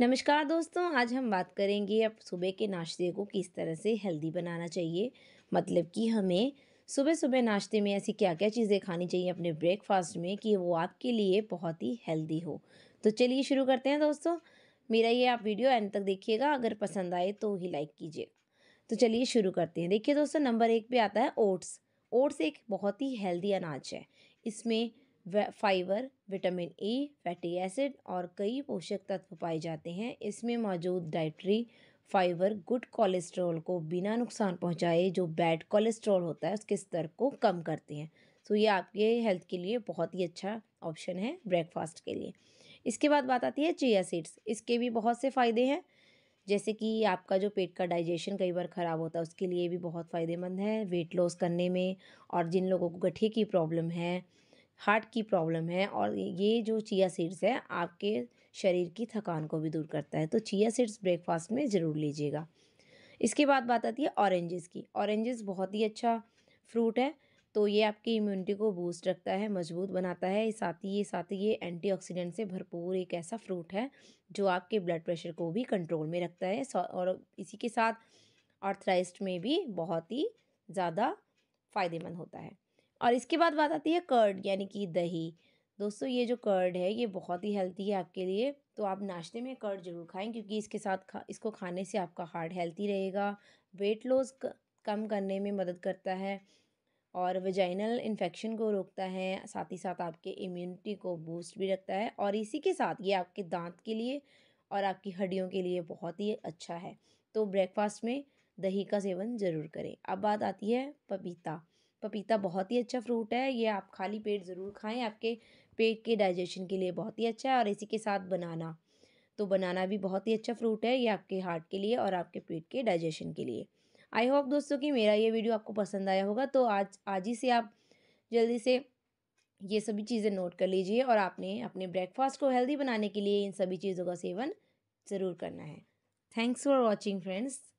नमस्कार दोस्तों आज हम बात करेंगे अब सुबह के नाश्ते को किस तरह से हेल्दी बनाना चाहिए मतलब कि हमें सुबह सुबह नाश्ते में ऐसी क्या क्या चीज़ें खानी चाहिए अपने ब्रेकफास्ट में कि वो आपके लिए बहुत ही हेल्दी हो तो चलिए शुरू करते हैं दोस्तों मेरा ये आप वीडियो एंड तक देखिएगा अगर पसंद आए तो ही लाइक कीजिएगा तो चलिए शुरू करते हैं देखिए दोस्तों नंबर एक पे आता है ओट्स ओट्स एक बहुत ही हेल्दी अनाज है इसमें fibre vitamin E fatty acid और कई पोषक तत्व पाए जाते हैं इसमें मौजूद डाइट्री फाइबर गुड कोलेस्ट्रॉल को बिना नुकसान पहुंचाए जो बैड कोलेस्ट्रॉल होता है उसके स्तर को कम करते हैं सो तो ये आपके हेल्थ के लिए बहुत ही अच्छा ऑप्शन है ब्रेकफास्ट के लिए इसके बाद बात आती है चिया सीड्स इसके भी बहुत से फ़ायदे हैं जैसे कि आपका जो पेट का डाइजेशन कई बार ख़राब होता है उसके लिए भी बहुत फ़ायदेमंद है वेट लॉस करने में और जिन लोगों को गठिए की प्रॉब्लम है हार्ट की प्रॉब्लम है और ये जो चिया सीड्स है आपके शरीर की थकान को भी दूर करता है तो चिया सीड्स ब्रेकफास्ट में ज़रूर लीजिएगा इसके बाद बात आती है ऑरेंजेस की ऑरेंजेस बहुत ही अच्छा फ्रूट है तो ये आपकी इम्यूनिटी को बूस्ट रखता है मजबूत बनाता है साथ ही ये साथ ही ये एंटी से भरपूर एक ऐसा फ्रूट है जो आपके ब्लड प्रेशर को भी कंट्रोल में रखता है और इसी के साथ आर्थराइस्ट में भी बहुत ही ज़्यादा फ़ायदेमंद होता है और इसके बाद बात आती है कर्ड यानी कि दही दोस्तों ये जो कर्ड है ये बहुत ही हेल्थी है आपके लिए तो आप नाश्ते में कर्ड जरूर खाएं क्योंकि इसके साथ खा इसको खाने से आपका हार्ट हेल्थी रहेगा वेट लॉस कम करने में मदद करता है और वेजाइनल इन्फेक्शन को रोकता है साथ ही साथ आपके इम्यूनिटी को बूस्ट भी रखता है और इसी के साथ ये आपके दांत के लिए और आपकी हड्डियों के लिए बहुत ही अच्छा है तो ब्रेकफास्ट में दही का सेवन ज़रूर करें अब बात आती है पपीता पपीता बहुत ही अच्छा फ्रूट है ये आप खाली पेट ज़रूर खाएं आपके पेट के डाइजेशन के लिए बहुत ही अच्छा है और इसी के साथ बनाना तो बनाना भी बहुत ही अच्छा फ्रूट है ये आपके हार्ट के लिए और आपके पेट के डाइजेशन के लिए आई होप दोस्तों कि मेरा ये वीडियो आपको पसंद आया होगा तो आज आज ही से आप जल्दी से ये सभी चीज़ें नोट कर लीजिए और आपने अपने ब्रेकफास्ट को हेल्दी बनाने के लिए इन सभी चीज़ों का सेवन ज़रूर करना है थैंक्स फॉर वॉचिंग फ्रेंड्स